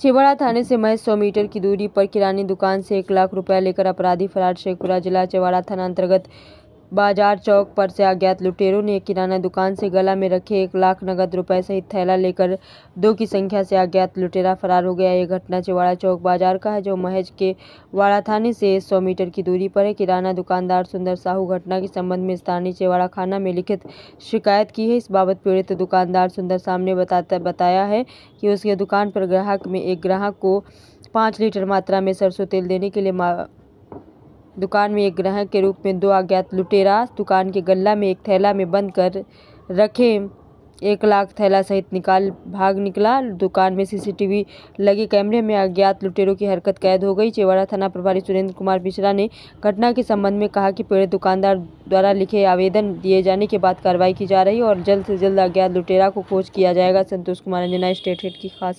चिबड़ा थाने से महज सौ मीटर की दूरी पर किराने दुकान से एक लाख रुपया लेकर अपराधी फरार शेखपुरा जिला छिवाड़ा थाना अंतर्गत बाजार चौक पर से अज्ञात लुटेरों ने किराना दुकान से गला में रखे एक लाख नगद रुपए सहित थैला लेकर दो की संख्या से अज्ञात लुटेरा फरार हो गया यह घटना चिवाड़ा चौक बाजार का है जो महज के वाड़ा थाने से 100 मीटर की दूरी पर है किराना दुकानदार सुंदर साहू घटना के संबंध में स्थानीय चेवाड़ा खाना में लिखित शिकायत की है इस बाबत पीड़ित दुकानदार सुंदर साहब ने बताता बताया है कि उसके दुकान पर ग्राहक में एक ग्राहक को पाँच लीटर मात्रा में सरसों तेल देने के लिए दुकान में एक ग्राहक के रूप में दो अज्ञात लुटेरा दुकान के गल्ला में एक थैला में बंद कर रखे एक लाख थैला सहित निकाल भाग निकला दुकान में सीसीटीवी लगे कैमरे में अज्ञात लुटेरों की हरकत कैद हो गई चेवाड़ा थाना प्रभारी सुरेंद्र कुमार मिश्रा ने घटना के संबंध में कहा कि पीड़ित दुकानदार द्वारा लिखे आवेदन दिए जाने के बाद कार्रवाई की जा रही है और जल्द से जल्द अज्ञात लुटेरा को खोज किया जाएगा संतोष कुमार अंजना स्टेट हेड की खास